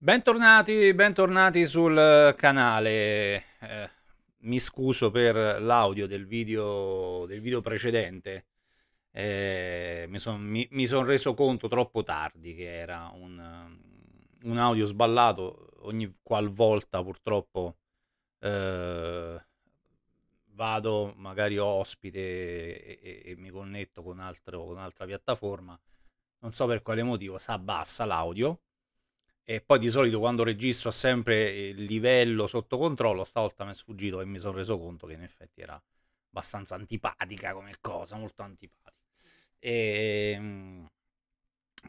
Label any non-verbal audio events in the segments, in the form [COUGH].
Bentornati, bentornati sul canale. Eh, mi scuso per l'audio del video, del video precedente. Eh, mi sono son reso conto troppo tardi che era un, un audio sballato. Ogni qualvolta purtroppo eh, vado magari ospite e, e, e mi connetto con, altro, con un'altra piattaforma. Non so per quale motivo, si abbassa l'audio e poi di solito quando registro ho sempre il livello sotto controllo, stavolta mi è sfuggito e mi sono reso conto che in effetti era abbastanza antipatica come cosa, molto antipatica. E, ehm,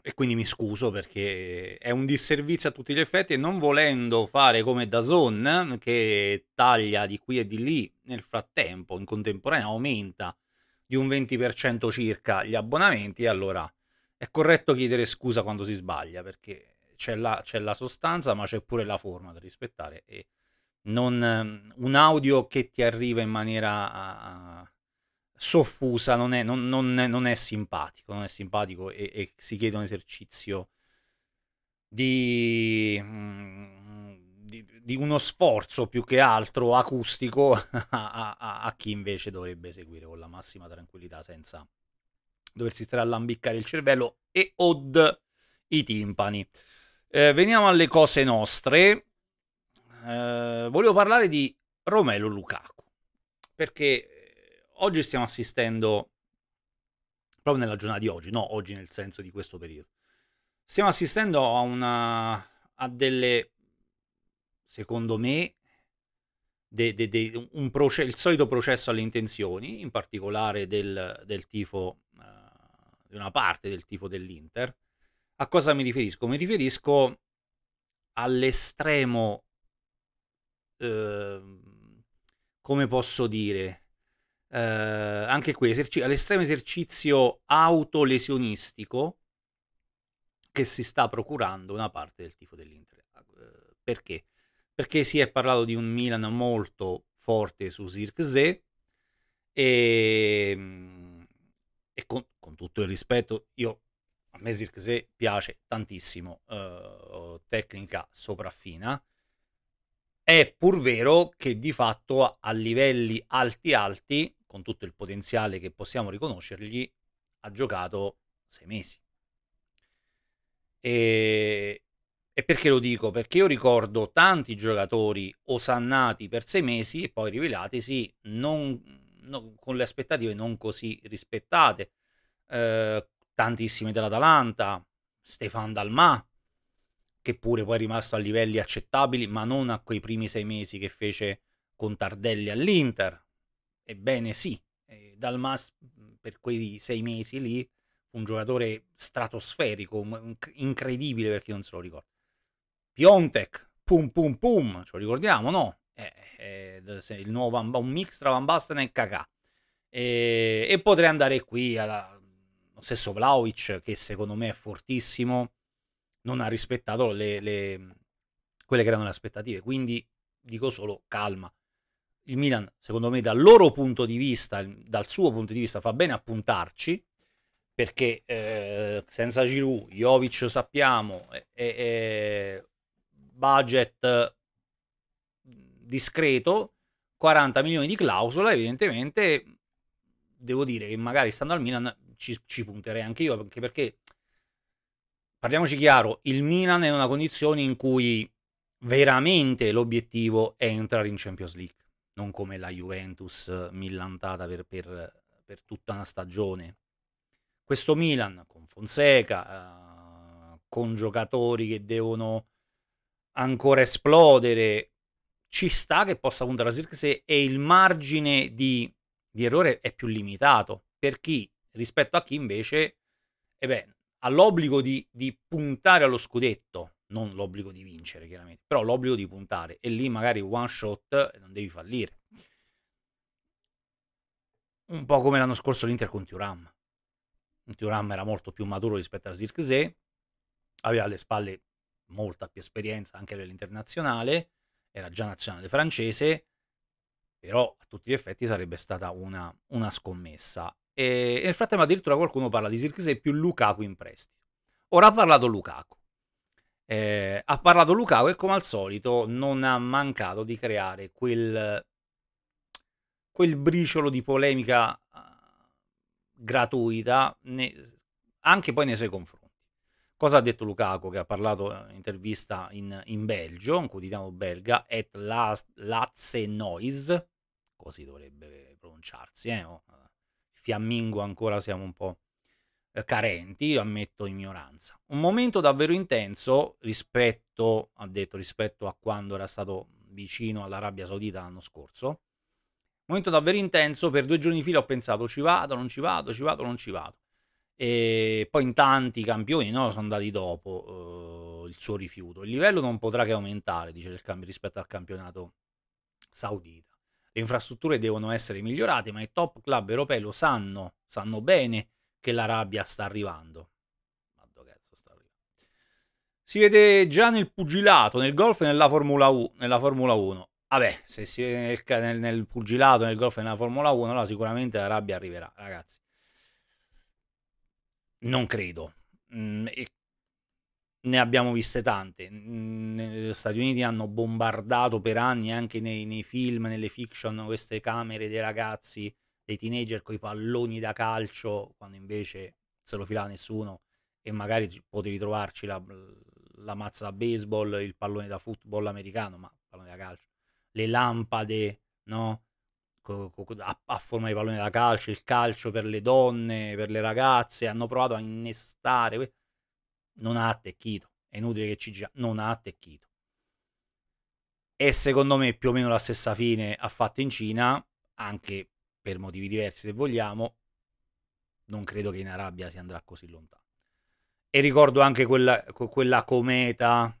e quindi mi scuso perché è un disservizio a tutti gli effetti e non volendo fare come Dazon che taglia di qui e di lì, nel frattempo in contemporanea aumenta di un 20% circa gli abbonamenti, allora è corretto chiedere scusa quando si sbaglia perché c'è la, c'è la sostanza, ma c'è pure la forma da rispettare. E non, ehm, un audio che ti arriva in maniera uh, soffusa non è, non, non, è, non è, simpatico, non è simpatico e, e si chiede un esercizio di, mm, di, di, uno sforzo più che altro acustico [LAUGHS] a, a, a, chi invece dovrebbe seguire con la massima tranquillità senza doversi stare a lambiccare il cervello e od i timpani. Eh, veniamo alle cose nostre. Eh, volevo parlare di Romelo Lukaku, perché eh, oggi stiamo assistendo, proprio nella giornata di oggi, no oggi nel senso di questo periodo, stiamo assistendo a, una, a delle, secondo me, de, de, de, un proce- il solito processo alle intenzioni, in particolare del, del tifo, uh, di una parte del tifo dell'Inter, a cosa mi riferisco? Mi riferisco all'estremo, eh, come posso dire, eh, anche qui eserci- all'estremo esercizio autolesionistico che si sta procurando una parte del tifo dell'Inter. Eh, perché? Perché si è parlato di un Milan molto forte su Zirkzee e, ehm, e con, con tutto il rispetto io me Zirkzee piace tantissimo, uh, tecnica sopraffina. È pur vero che di fatto a livelli alti alti, con tutto il potenziale che possiamo riconoscergli, ha giocato sei mesi. E, e perché lo dico? Perché io ricordo tanti giocatori osannati per sei mesi e poi rivelatisi non, non, con le aspettative non così rispettate. Eh, tantissimi dell'Atalanta, Stefan Dalma, che pure poi è rimasto a livelli accettabili, ma non a quei primi sei mesi che fece con Tardelli all'Inter. Ebbene sì, Dalma per quei sei mesi lì fu un giocatore stratosferico, incredibile per chi non se lo ricorda. Piontek, pum pum pum, ce lo ricordiamo, no? Eh, eh, il nuovo Van, un mix tra Van Basten e Kakà. Eh, e potrei andare qui a, lo stesso Vlaovic, che secondo me è fortissimo, non ha rispettato le, le, quelle che erano le aspettative. Quindi dico solo calma. Il Milan, secondo me, dal loro punto di vista, dal suo punto di vista, fa bene a puntarci, perché eh, senza Giroud, Jovic sappiamo, eh, eh, budget discreto, 40 milioni di clausola, evidentemente devo dire che magari stando al Milan ci, ci punterei anche io, anche perché, parliamoci chiaro, il Milan è in una condizione in cui veramente l'obiettivo è entrare in Champions League, non come la Juventus eh, millantata per, per, per tutta una stagione. Questo Milan con Fonseca, eh, con giocatori che devono ancora esplodere, ci sta che possa puntare a Sirkse e il margine di, di errore è più limitato per chi rispetto a chi invece eh beh, ha l'obbligo di, di, puntare allo scudetto, non l'obbligo di vincere chiaramente, però l'obbligo di puntare e lì magari one shot eh, non devi fallire. Un po' come l'anno scorso l'Inter con Thuram. Thuram era molto più maturo rispetto a Zirkse, aveva alle spalle molta più esperienza anche a livello internazionale, era già nazionale francese, però a tutti gli effetti sarebbe stata una, una scommessa. E nel frattempo addirittura qualcuno parla di Zirkzee più Lukaku in prestito. Ora ha parlato Lukaku. Eh, ha parlato Lukaku e come al solito non ha mancato di creare quel, quel briciolo di polemica ah, gratuita ne, anche poi nei suoi confronti. Cosa ha detto Lukaku che ha parlato eh, in intervista in, in Belgio, un quotidiano belga, at Lazze Noise, così dovrebbe pronunciarsi, eh? fiammingo ancora siamo un po' eh, carenti, ammetto ignoranza. Un momento davvero intenso rispetto, ha detto, rispetto a quando era stato vicino all'Arabia Saudita l'anno scorso. Momento davvero intenso, per due giorni di fila ho pensato ci vado, non ci vado, ci vado, non ci vado. E poi in tanti campioni no, sono andati dopo eh, il suo rifiuto. Il livello non potrà che aumentare, dice il cambio rispetto al campionato saudita infrastrutture devono essere migliorate, ma i top club europei lo sanno, sanno bene che l'Arabia sta arrivando. sta arrivando. Si vede già nel pugilato, nel golf e nella Formula, U, nella Formula 1. Vabbè, se si vede nel, nel, nel pugilato, nel golf e nella Formula 1, allora sicuramente l'Arabia arriverà, ragazzi. Non credo. Mm, e ne abbiamo viste tante. Negli Stati Uniti hanno bombardato per anni anche nei, nei, film, nelle fiction, queste camere dei ragazzi, dei teenager con i palloni da calcio, quando invece se lo fila nessuno e magari potevi trovarci la, la, mazza da baseball, il pallone da football americano, ma pallone da calcio, le lampade, no? A, a forma di pallone da calcio, il calcio per le donne, per le ragazze, hanno provato a innestare non ha attecchito. È inutile che ci già non ha attecchito. E secondo me più o meno la stessa fine ha fatto in Cina, anche per motivi diversi se vogliamo. Non credo che in Arabia si andrà così lontano. E ricordo anche quella, quella cometa,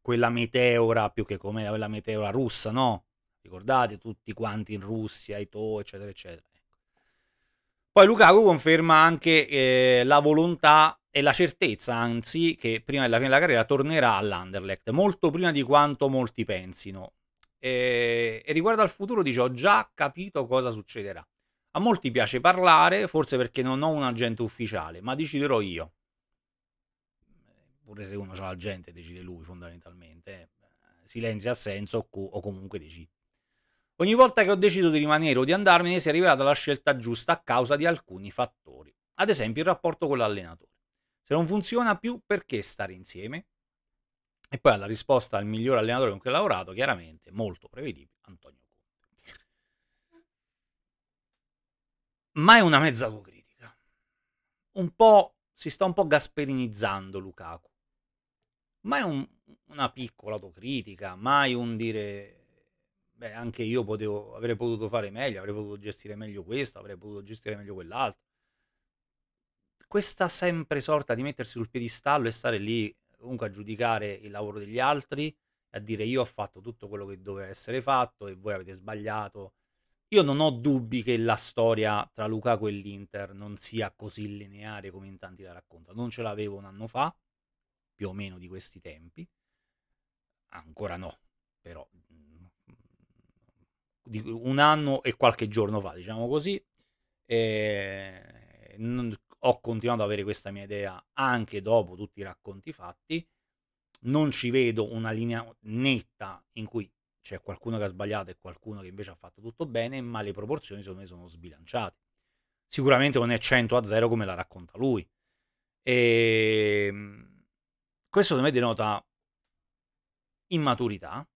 quella meteora, più che cometa, quella meteora russa, no? Ricordate tutti quanti in Russia, i To, eccetera, eccetera. Poi Lukaku conferma anche eh, la volontà e la certezza, anzi, che prima della fine della carriera tornerà all'Anderlecht, molto prima di quanto molti pensino. E, e riguardo al futuro dice ho già capito cosa succederà. A molti piace parlare, forse perché non ho un agente ufficiale, ma deciderò io. Pure se uno ha l'agente decide lui fondamentalmente. Eh. Silenzio ha senso o comunque decide. Ogni volta che ho deciso di rimanere o di andarmene si è rivelata la scelta giusta a causa di alcuni fattori, ad esempio il rapporto con l'allenatore. Se non funziona più, perché stare insieme? E poi alla risposta al miglior allenatore con cui ho lavorato, chiaramente molto prevedibile, Antonio Conte. Ma è una mezza autocritica. Un po' si sta un po' gasperinizzando Lukaku. Mai un, una piccola autocritica, mai un dire beh, anche io potevo, avrei potuto fare meglio, avrei potuto gestire meglio questo, avrei potuto gestire meglio quell'altro. Questa sempre sorta di mettersi sul piedistallo e stare lì comunque a giudicare il lavoro degli altri, a dire io ho fatto tutto quello che doveva essere fatto e voi avete sbagliato. Io non ho dubbi che la storia tra Lukaku e l'Inter non sia così lineare come in tanti la raccontano. Non ce l'avevo un anno fa, più o meno di questi tempi. Ancora no, però di un anno e qualche giorno fa, diciamo così, non, ho continuato ad avere questa mia idea anche dopo tutti i racconti fatti, non ci vedo una linea netta in cui c'è qualcuno che ha sbagliato e qualcuno che invece ha fatto tutto bene, ma le proporzioni secondo me sono sbilanciate. Sicuramente non è 100 a 0 come la racconta lui. E ehm, questo secondo me denota immaturità,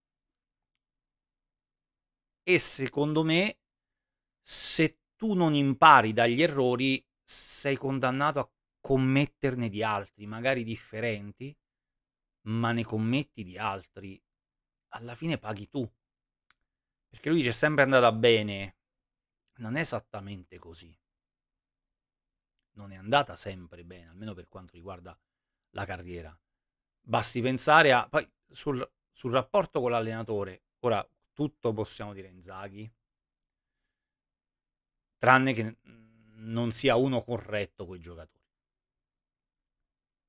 e secondo me se tu non impari dagli errori sei condannato a commetterne di altri, magari differenti, ma ne commetti di altri, alla fine paghi tu. Perché lui dice è sempre andata bene. Non è esattamente così. Non è andata sempre bene, almeno per quanto riguarda la carriera. Basti pensare a, poi sul, sul rapporto con l'allenatore. Ora, tutto possiamo dire Inzaghi, tranne che non sia uno corretto con i giocatori.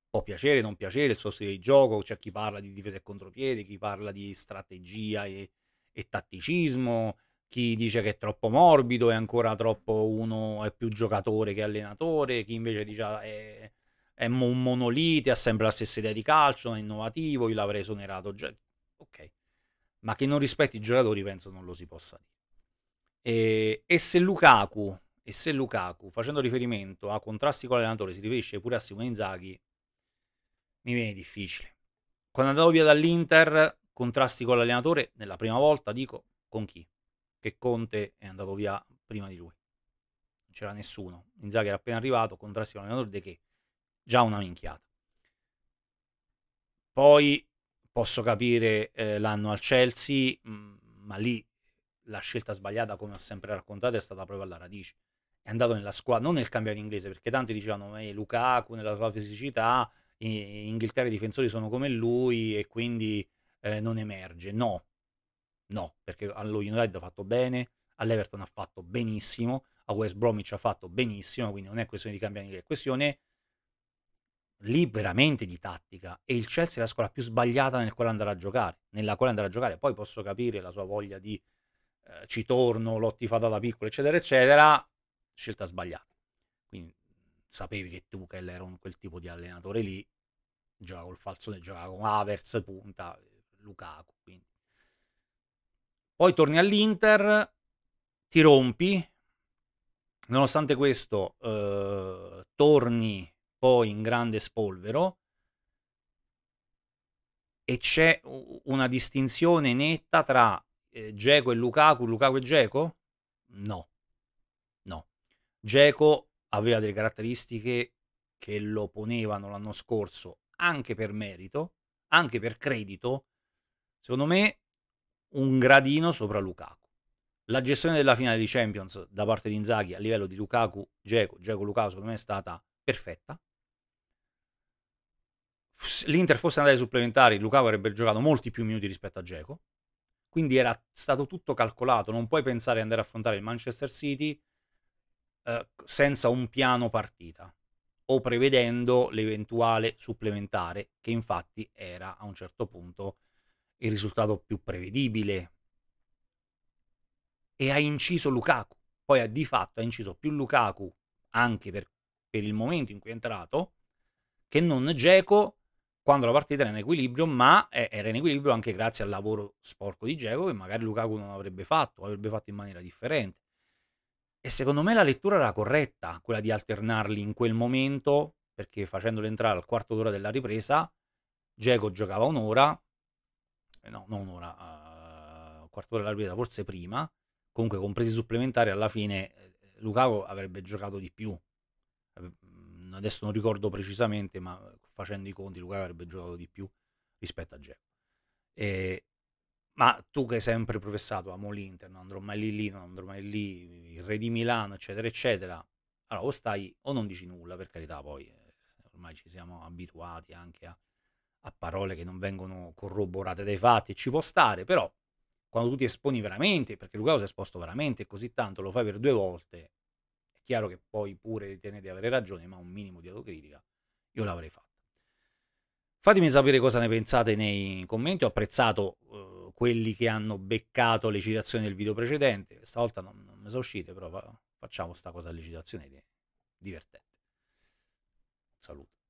Può piacere, non piacere, il suo stile di gioco, c'è chi parla di difesa e contropiede, chi parla di strategia e, e tatticismo, chi dice che è troppo morbido è ancora troppo uno, è più giocatore che allenatore, chi invece dice ah, è, è un monolite, ha sempre la stessa idea di calcio, non è innovativo, io l'avrei esonerato già. Ok ma che non rispetti i giocatori penso non lo si possa dire. E, e, se Lukaku, e, se Lukaku, facendo riferimento a contrasti con l'allenatore, si riferisce pure a Simone Inzaghi, mi viene difficile. Quando andavo via dall'Inter, contrasti con l'allenatore, nella prima volta dico con chi? Che Conte è andato via prima di lui. Non c'era nessuno. Inzaghi era appena arrivato, contrasti con l'allenatore, di che? Già una minchiata. Poi posso capire eh, l'anno al Chelsea, mm, ma lì la scelta sbagliata, come ho sempre raccontato, è stata proprio alla radice. È andato nella squadra, non nel campionato inglese, perché tanti dicevano eh, Lukaku nella sua fisicità, in Inghilterra i difensori sono come lui e quindi eh, non emerge. No, no, perché allo United ha fatto bene, all'Everton ha fatto benissimo, a West Bromwich ha fatto benissimo, quindi non è questione di cambiare inglese, è questione liberamente di tattica e il Chelsea è la squadra più sbagliata nel quale andare a giocare, nella quale andare a giocare. Poi posso capire la sua voglia di eh, ci torno, l'ho tifata da piccolo, eccetera, eccetera, scelta sbagliata. Quindi sapevi che Tuchel era un, quel tipo di allenatore lì, giocava col falsone, giocava con Avers, punta, Lukaku, quindi. Poi torni all'Inter, ti rompi, nonostante questo eh, torni poi in grande spolvero e c'è una distinzione netta tra eh, Geco e Lukaku, Lukaku e Geco? No, no. Geco aveva delle caratteristiche che lo ponevano l'anno scorso anche per merito, anche per credito, secondo me un gradino sopra Lukaku. La gestione della finale di Champions da parte di Inzaghi a livello di Lukaku, Geco, Geco Lukaku secondo me è stata perfetta l'Inter fosse andata ai supplementari, Lukaku avrebbe giocato molti più minuti rispetto a Geco. Quindi era stato tutto calcolato. Non puoi pensare di andare a affrontare il Manchester City eh, senza un piano partita o prevedendo l'eventuale supplementare, che infatti era a un certo punto il risultato più prevedibile. E ha inciso Lukaku. Poi ha, di fatto ha inciso più Lukaku anche per, per il momento in cui è entrato che non Geco quando la partita era in equilibrio, ma era in equilibrio anche grazie al lavoro sporco di Dzeko che magari Lukaku non avrebbe fatto, avrebbe fatto in maniera differente. E secondo me la lettura era corretta, quella di alternarli in quel momento, perché facendolo entrare al quarto d'ora della ripresa, Dzeko giocava un'ora, eh, no, non un'ora, uh, quarto d'ora della ripresa, forse prima, comunque compresi i supplementari, alla fine eh, Lukaku avrebbe giocato di più. Eh, adesso non ricordo precisamente, ma facendo i conti, Lukaku avrebbe giocato di più rispetto a Dzeko. E, ma tu che hai sempre professato amo l'Inter, non andrò mai lì, lì, non andrò mai lì, il re di Milano, eccetera, eccetera, allora o stai o non dici nulla, per carità, poi eh, ormai ci siamo abituati anche a, a, parole che non vengono corroborate dai fatti, ci può stare, però quando tu ti esponi veramente, perché Lukaku si è esposto veramente così tanto, lo fai per due volte, è chiaro che poi pure ritiene di avere ragione, ma un minimo di autocritica io l'avrei fatto. Fatemi sapere cosa ne pensate nei commenti, ho apprezzato eh, quelli che hanno beccato le citazioni del video precedente, stavolta non, non mi sono uscite, però facciamo sta cosa alle citazioni, divertente. Saluto.